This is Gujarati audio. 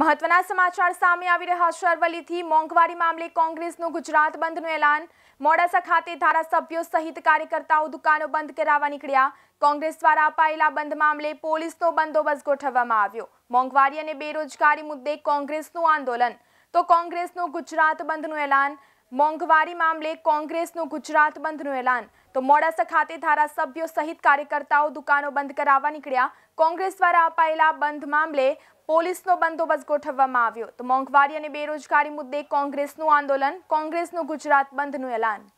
મહત્વના સમાચાર સામે આવી રહ્યા છે અરવલ્લીથી મોંઘવારી મામલે કોંગ્રેસનું ગુજરાત બંધનું એલાન મોડાસા ખાતે ધારાસભ્યો સહિત કાર્યકર્તાઓ દુકાનો બંધ કરાવવા નીકળ્યા કોંગ્રેસ દ્વારા અપાયેલા બંધ મામલે પોલીસનો બંદોબસ્ત ગોઠવવામાં આવ્યો મોંઘવારી અને બેરોજગારી મુદ્દે કોંગ્રેસનું આંદોલન તો કોંગ્રેસનું ગુજરાત બંધનું એલાન મોંઘવારી મામલે કોંગ્રેસનું ગુજરાત બંધનું એલાન તો મોડાસા ખાતે ધારાસભ્યો સહિત કાર્યકર્તાઓ દુકાનો બંધ કરાવવા નીકળ્યા કોંગ્રેસ દ્વારા અપાયેલા બંધ મામલે પોલીસનો બંદોબસ્ત ગોઠવવામાં આવ્યો તો મોંઘવારી અને બેરોજગારી મુદ્દે કોંગ્રેસનું આંદોલન કોંગ્રેસનું ગુજરાત બંધનું એલાન